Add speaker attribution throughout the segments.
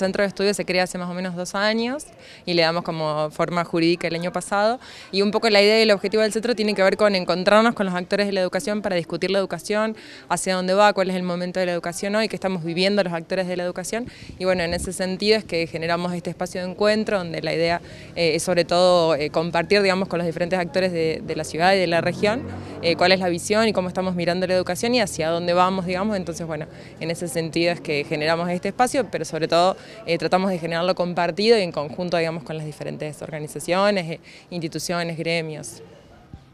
Speaker 1: centro de estudio se crea hace más o menos dos años y le damos como forma jurídica el año pasado. Y un poco la idea y el objetivo del centro tiene que ver con encontrarnos con los actores de la educación para discutir la educación, hacia dónde va, cuál es el momento de la educación hoy, qué estamos viviendo los actores de la educación. Y bueno, en ese sentido es que generamos este espacio de encuentro donde la idea eh, es sobre todo eh, compartir, digamos, con los diferentes actores de, la ciudad y de la región eh, cuál es la visión y cómo estamos mirando la educación y hacia dónde vamos, digamos. Entonces, bueno, en ese sentido es que generamos este espacio, pero sobre todo eh, tratamos de generarlo compartido y en conjunto, con las diferentes organizaciones, eh, instituciones, gremios.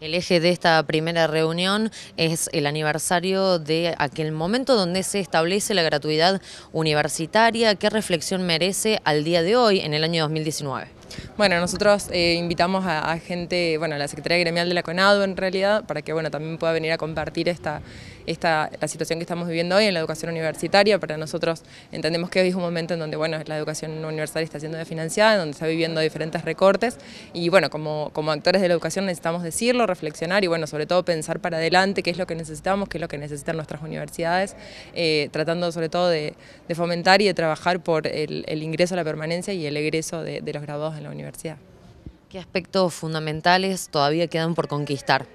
Speaker 1: El eje de esta primera reunión es el aniversario
Speaker 2: de aquel momento donde se establece la gratuidad universitaria. ¿Qué reflexión
Speaker 1: merece al día de hoy, en el año 2019? Bueno, nosotros eh, invitamos a, gente, bueno, a la Secretaría Gremial de la CONADU en realidad, para que bueno, también pueda venir a compartir esta, la situación que estamos viviendo hoy en la educación universitaria. Para nosotros entendemos que hoy es un momento en donde bueno, la educación universitaria está siendo desfinanciada, en donde está viviendo diferentes recortes y bueno, como, actores de la educación necesitamos decirlo, reflexionar y bueno, sobre todo pensar para adelante qué es lo que necesitamos, qué es lo que necesitan nuestras universidades, eh, tratando sobre todo de, fomentar y de trabajar por el, ingreso a la permanencia y el egreso de los graduados en la universidad. ¿Qué aspectos fundamentales todavía quedan por conquistar?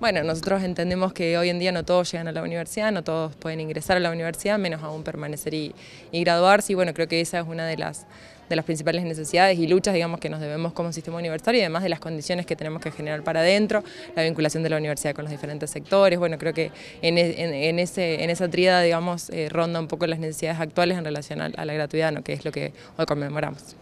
Speaker 1: Bueno, nosotros entendemos que hoy en día no todos llegan a la universidad, no todos pueden ingresar a la universidad, menos aún permanecer y, y graduarse. Y bueno, creo que esa es una de las, principales necesidades y luchas, digamos, que nos debemos como sistema universitario y además de las condiciones que tenemos que generar para adentro, la vinculación de la universidad con los diferentes sectores. Bueno, creo que en, e, esa tríada, digamos, eh, ronda un poco las necesidades actuales en relación a, a la gratuidad, ¿no? que es lo que hoy conmemoramos.